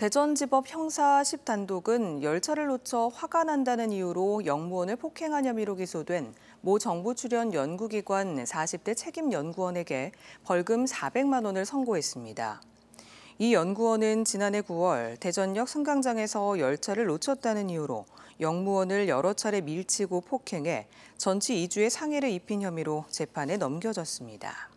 대전지법 형사 10단독은 열차를 놓쳐 화가 난다는 이유로 영무원을 폭행한 혐의로 기소된 모 정부 출연 연구기관 40대 책임 연구원에게 벌금 400만 원을 선고했습니다. 이 연구원은 지난해 9월 대전역 승강장에서 열차를 놓쳤다는 이유로 영무원을 여러 차례 밀치고 폭행해 전치 2주의 상해를 입힌 혐의로 재판에 넘겨졌습니다.